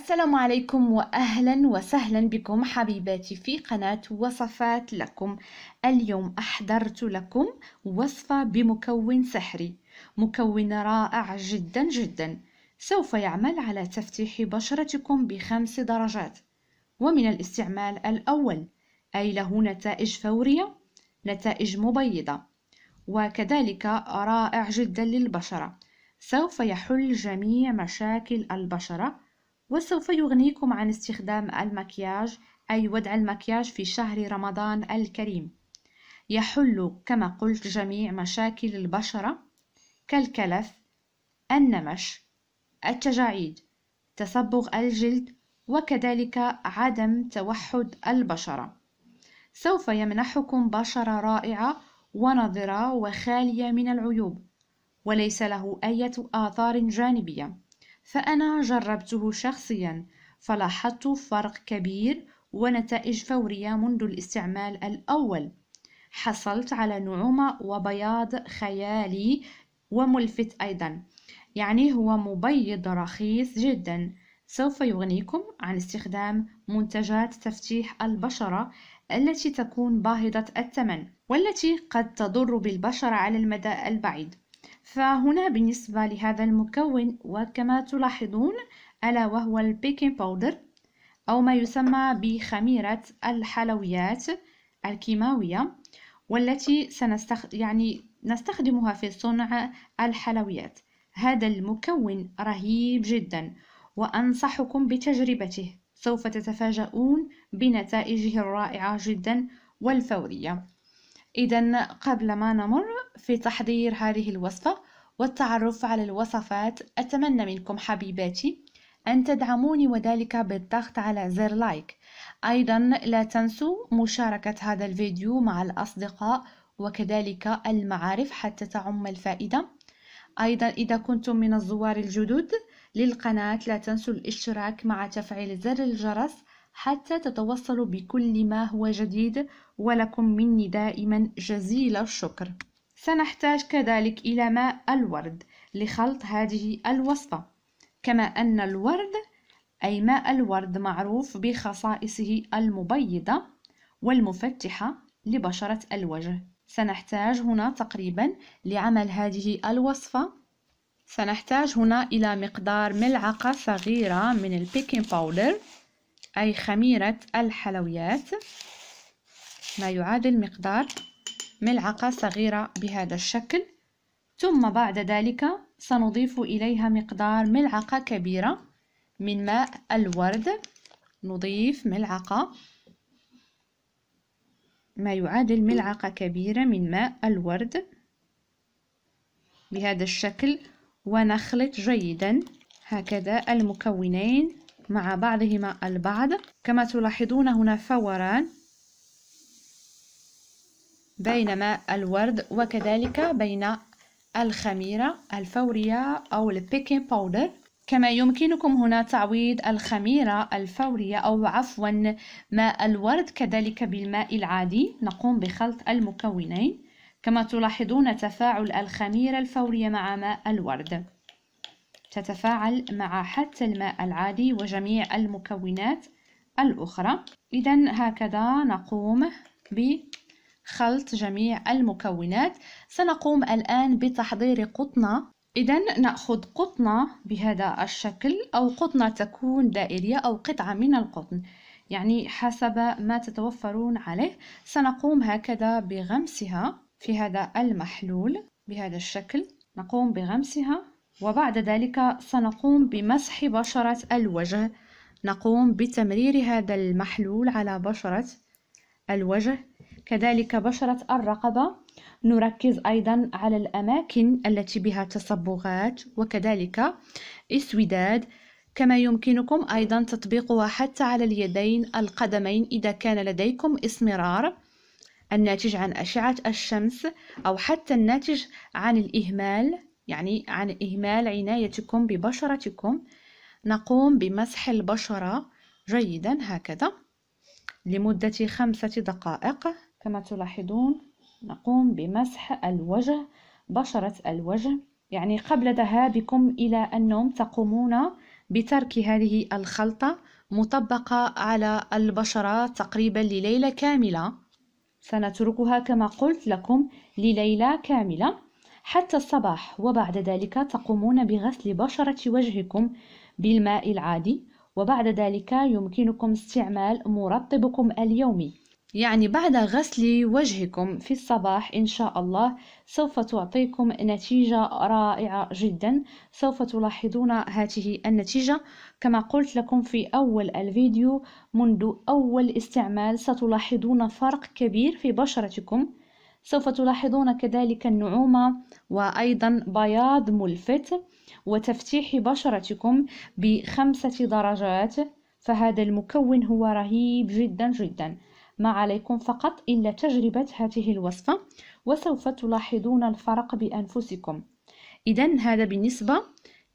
السلام عليكم واهلا وسهلا بكم حبيباتي في قناة وصفات لكم اليوم احضرت لكم وصفة بمكون سحري مكون رائع جدا جدا سوف يعمل على تفتيح بشرتكم بخمس درجات ومن الاستعمال الاول اي له نتائج فورية نتائج مبيضة وكذلك رائع جدا للبشرة سوف يحل جميع مشاكل البشرة وسوف يغنيكم عن استخدام المكياج أي وضع المكياج في شهر رمضان الكريم يحل كما قلت جميع مشاكل البشرة كالكلف النمش التجاعيد تصبغ الجلد وكذلك عدم توحد البشرة سوف يمنحكم بشرة رائعة ونضرة وخالية من العيوب وليس له أي آثار جانبية فأنا جربته شخصيا فلاحظت فرق كبير ونتائج فورية منذ الاستعمال الأول حصلت على نعومة وبياض خيالي وملفت أيضا يعني هو مبيض رخيص جدا سوف يغنيكم عن استخدام منتجات تفتيح البشرة التي تكون باهظة الثمن والتي قد تضر بالبشرة على المدى البعيد فهنا بالنسبة لهذا المكون وكما تلاحظون ألا وهو البيكنج باودر أو ما يسمى بخميرة الحلويات الكيماوية والتي سنستخ... يعني نستخدمها في صنع الحلويات هذا المكون رهيب جدا وأنصحكم بتجربته سوف تتفاجؤون بنتائجه الرائعة جدا والفورية إذا قبل ما نمر في تحضير هذه الوصفة والتعرف على الوصفات أتمنى منكم حبيباتي أن تدعموني وذلك بالضغط على زر لايك أيضا لا تنسوا مشاركة هذا الفيديو مع الأصدقاء وكذلك المعارف حتى تعم الفائدة أيضا إذا كنتم من الزوار الجدد للقناة لا تنسوا الاشتراك مع تفعيل زر الجرس حتى تتوصلوا بكل ما هو جديد ولكم مني دائما جزيل الشكر سنحتاج كذلك إلى ماء الورد لخلط هذه الوصفة كما أن الورد أي ماء الورد معروف بخصائصه المبيضة والمفتحة لبشرة الوجه سنحتاج هنا تقريبا لعمل هذه الوصفة سنحتاج هنا إلى مقدار ملعقة صغيرة من البيكنج باودر أي خميرة الحلويات ما يعادل مقدار ملعقة صغيرة بهذا الشكل ثم بعد ذلك سنضيف إليها مقدار ملعقة كبيرة من ماء الورد نضيف ملعقة ما يعادل ملعقة كبيرة من ماء الورد بهذا الشكل ونخلط جيدا هكذا المكونين مع بعضهما البعض كما تلاحظون هنا فوران بين ماء الورد وكذلك بين الخميرة الفورية أو البيكين باودر كما يمكنكم هنا تعويض الخميرة الفورية أو عفوا ماء الورد كذلك بالماء العادي نقوم بخلط المكونين كما تلاحظون تفاعل الخميرة الفورية مع ماء الورد تتفاعل مع حتى الماء العادي وجميع المكونات الأخرى إذا هكذا نقوم ب خلط جميع المكونات سنقوم الآن بتحضير قطنة إذا نأخذ قطنة بهذا الشكل أو قطنة تكون دائرية أو قطعة من القطن يعني حسب ما تتوفرون عليه سنقوم هكذا بغمسها في هذا المحلول بهذا الشكل نقوم بغمسها وبعد ذلك سنقوم بمسح بشرة الوجه نقوم بتمرير هذا المحلول على بشرة الوجه كذلك بشرة الرقبة نركز أيضا على الأماكن التي بها تصبغات وكذلك اسوداد كما يمكنكم أيضا تطبيقها حتى على اليدين القدمين إذا كان لديكم اسمرار الناتج عن أشعة الشمس أو حتى الناتج عن الإهمال يعني عن إهمال عنايتكم ببشرتكم نقوم بمسح البشرة جيدا هكذا لمدة خمسة دقائق كما تلاحظون نقوم بمسح الوجه بشرة الوجه يعني قبل ذهابكم إلى النوم تقومون بترك هذه الخلطة مطبقة على البشرة تقريبا لليلة كاملة سنتركها كما قلت لكم لليلة كاملة حتى الصباح وبعد ذلك تقومون بغسل بشرة وجهكم بالماء العادي وبعد ذلك يمكنكم استعمال مرطبكم اليومي يعني بعد غسل وجهكم في الصباح إن شاء الله سوف تعطيكم نتيجة رائعة جدا سوف تلاحظون هذه النتيجة كما قلت لكم في أول الفيديو منذ أول استعمال ستلاحظون فرق كبير في بشرتكم سوف تلاحظون كذلك النعومة وأيضا بياض ملفت وتفتيح بشرتكم بخمسة درجات فهذا المكون هو رهيب جدا جدا ما عليكم فقط إلا تجربة هذه الوصفة وسوف تلاحظون الفرق بأنفسكم إذا هذا بالنسبة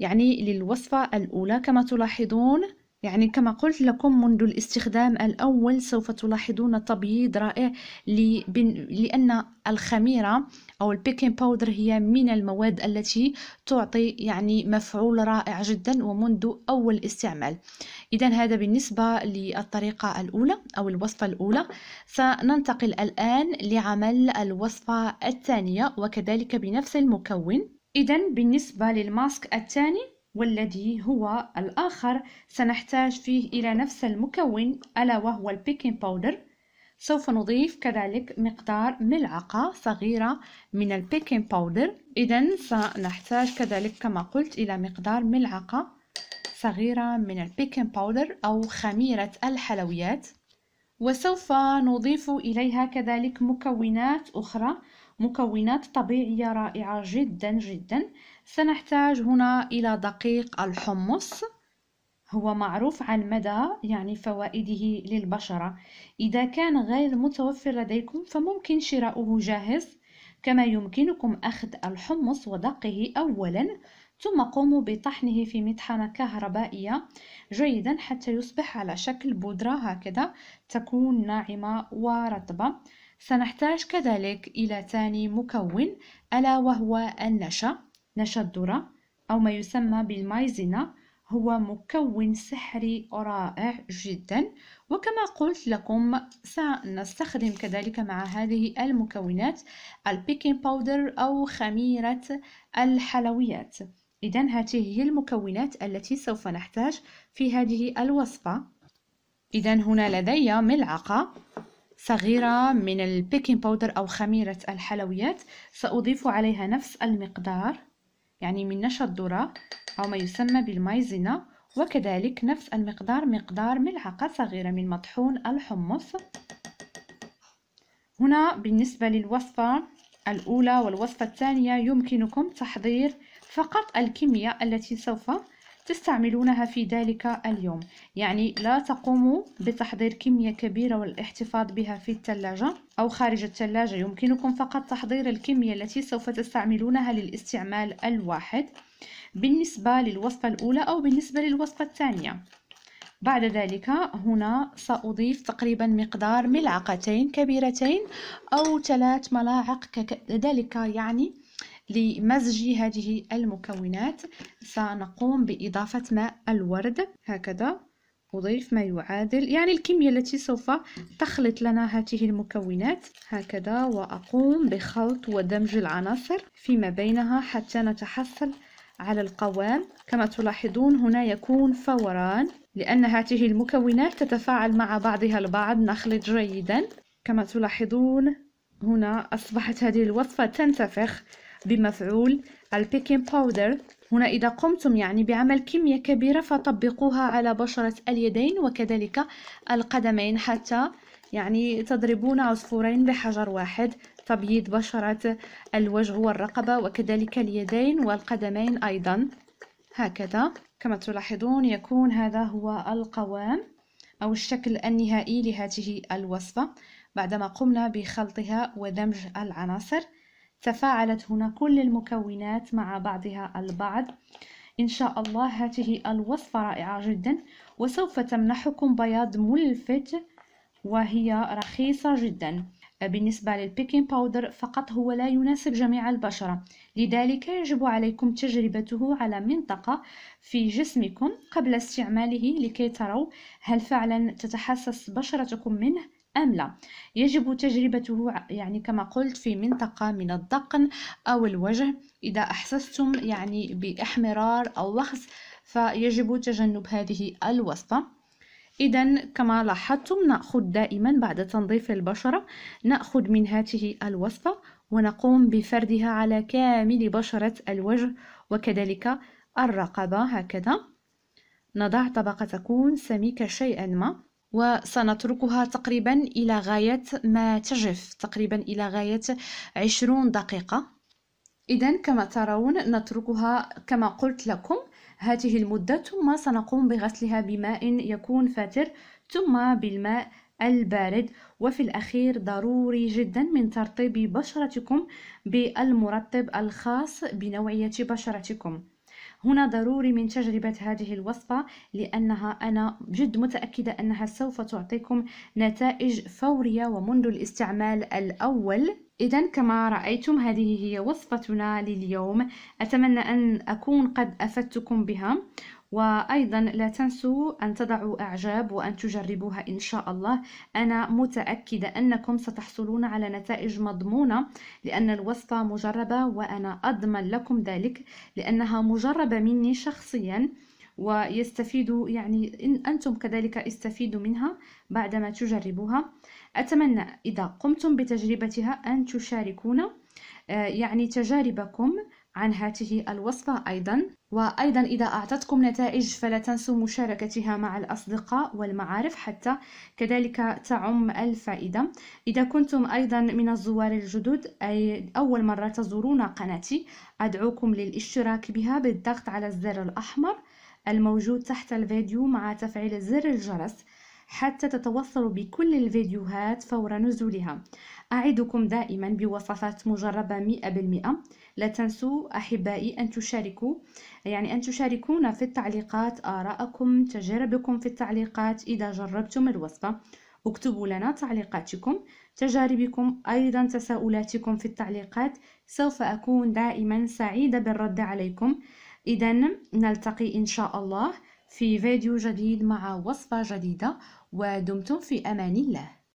يعني للوصفة الأولى كما تلاحظون يعني كما قلت لكم منذ الاستخدام الأول سوف تلاحظون تبييض رائع لأن الخميرة أو البيكنج باودر هي من المواد التي تعطي يعني مفعول رائع جدا ومنذ أول استعمال إذا هذا بالنسبة للطريقة الأولى أو الوصفة الأولى سننتقل الآن لعمل الوصفة الثانية وكذلك بنفس المكون إذا بالنسبة للماسك الثاني والذي هو الآخر سنحتاج فيه إلى نفس المكون ألا وهو البيكنج باودر سوف نضيف كذلك مقدار ملعقة صغيرة من البيكنج باودر إذا سنحتاج كذلك كما قلت إلى مقدار ملعقة صغيرة من البيكنج باودر أو خميرة الحلويات وسوف نضيف إليها كذلك مكونات أخرى مكونات طبيعية رائعة جدا جدا سنحتاج هنا إلى دقيق الحمص هو معروف عن مدى يعني فوائده للبشرة إذا كان غير متوفر لديكم فممكن شراؤه جاهز كما يمكنكم أخذ الحمص ودقه أولا ثم قوموا بطحنه في مطحنة كهربائية جيدا حتى يصبح على شكل بودرة هكذا تكون ناعمة ورطبة سنحتاج كذلك إلى ثاني مكون ألا وهو النشا نشا الذرة أو ما يسمى بالمايزينا هو مكون سحري رائع جدا وكما قلت لكم سنستخدم كذلك مع هذه المكونات البيكنج باودر أو خميرة الحلويات إذا هذه هي المكونات التي سوف نحتاج في هذه الوصفة إذا هنا لدي ملعقة صغيرة من البيكنج باودر أو خميرة الحلويات سأضيف عليها نفس المقدار يعني من نشا الذرة أو ما يسمى بالمايزينا وكذلك نفس المقدار مقدار ملعقة صغيرة من مطحون الحمص هنا بالنسبة للوصفة الأولى والوصفة الثانية يمكنكم تحضير فقط الكمية التي سوف تستعملونها في ذلك اليوم يعني لا تقوموا بتحضير كمية كبيرة والاحتفاظ بها في الثلاجة أو خارج الثلاجة يمكنكم فقط تحضير الكمية التي سوف تستعملونها للاستعمال الواحد بالنسبة للوصفة الأولى أو بالنسبة للوصفة الثانية بعد ذلك هنا سأضيف تقريبا مقدار ملعقتين كبيرتين أو ثلاث ملاعق كذلك يعني لمزج هذه المكونات سنقوم بإضافة ماء الورد هكذا أضيف ما يعادل يعني الكمية التي سوف تخلط لنا هذه المكونات هكذا وأقوم بخلط ودمج العناصر فيما بينها حتى نتحصل على القوام كما تلاحظون هنا يكون فوران لأن هذه المكونات تتفاعل مع بعضها البعض نخلط جيدا كما تلاحظون هنا أصبحت هذه الوصفة تنتفخ بمفعول البيكنج باودر هنا إذا قمتم يعني بعمل كمية كبيرة فطبقوها على بشرة اليدين وكذلك القدمين حتى يعني تضربون عصفورين بحجر واحد تبييض بشرة الوجه والرقبة وكذلك اليدين والقدمين أيضا هكذا كما تلاحظون يكون هذا هو القوام أو الشكل النهائي لهذه الوصفة بعدما قمنا بخلطها ودمج العناصر تفاعلت هنا كل المكونات مع بعضها البعض إن شاء الله هذه الوصفة رائعة جدا وسوف تمنحكم بياض ملفت وهي رخيصة جدا بالنسبة للبيكين باودر فقط هو لا يناسب جميع البشرة لذلك يجب عليكم تجربته على منطقة في جسمكم قبل استعماله لكي تروا هل فعلا تتحسس بشرتكم منه أم لا يجب تجربته يعني كما قلت في منطقة من الذقن أو الوجه إذا أحسستم يعني بإحمرار أو لخز فيجب تجنب هذه الوصفة إذا كما لاحظتم نأخذ دائما بعد تنظيف البشرة نأخذ من هذه الوصفة ونقوم بفردها على كامل بشرة الوجه وكذلك الرقبة هكذا نضع طبقة تكون سميكة شيئا ما وسنتركها تقريبا إلى غاية ما تجف تقريبا إلى غاية عشرون دقيقة إذا كما ترون نتركها كما قلت لكم هذه المدة ثم سنقوم بغسلها بماء يكون فاتر ثم بالماء البارد وفي الأخير ضروري جدا من ترطيب بشرتكم بالمرطب الخاص بنوعية بشرتكم هنا ضروري من تجربة هذه الوصفة لأنها أنا جد متأكدة أنها سوف تعطيكم نتائج فورية ومنذ الاستعمال الأول إذا كما رأيتم هذه هي وصفتنا لليوم أتمنى أن أكون قد أفدتكم بها وأيضا لا تنسوا أن تضعوا أعجاب وأن تجربوها إن شاء الله أنا متأكدة أنكم ستحصلون على نتائج مضمونة لأن الوصفة مجربة وأنا أضمن لكم ذلك لأنها مجربة مني شخصياً ويستفيدوا يعني إن أنتم كذلك استفيدوا منها بعدما تجربوها أتمنى إذا قمتم بتجربتها أن تشاركونا آه، يعني تجاربكم عن هذه الوصفة أيضا وأيضا إذا أعطتكم نتائج فلا تنسوا مشاركتها مع الأصدقاء والمعارف حتى كذلك تعم الفائدة إذا كنتم أيضا من الزوار الجدد أي أول مرة تزورون قناتي أدعوكم للاشتراك بها بالضغط على الزر الأحمر الموجود تحت الفيديو مع تفعيل زر الجرس حتى تتوصلوا بكل الفيديوهات فور نزولها أعدكم دائما بوصفات مجربة 100% لا تنسوا أحبائي أن تشاركوا يعني أن تشاركونا في التعليقات آراءكم تجاربكم في التعليقات إذا جربتم الوصفة اكتبوا لنا تعليقاتكم تجاربكم أيضا تساؤلاتكم في التعليقات سوف أكون دائما سعيدة بالرد عليكم إذا نلتقي إن شاء الله في فيديو جديد مع وصفة جديدة ودمتم في أمان الله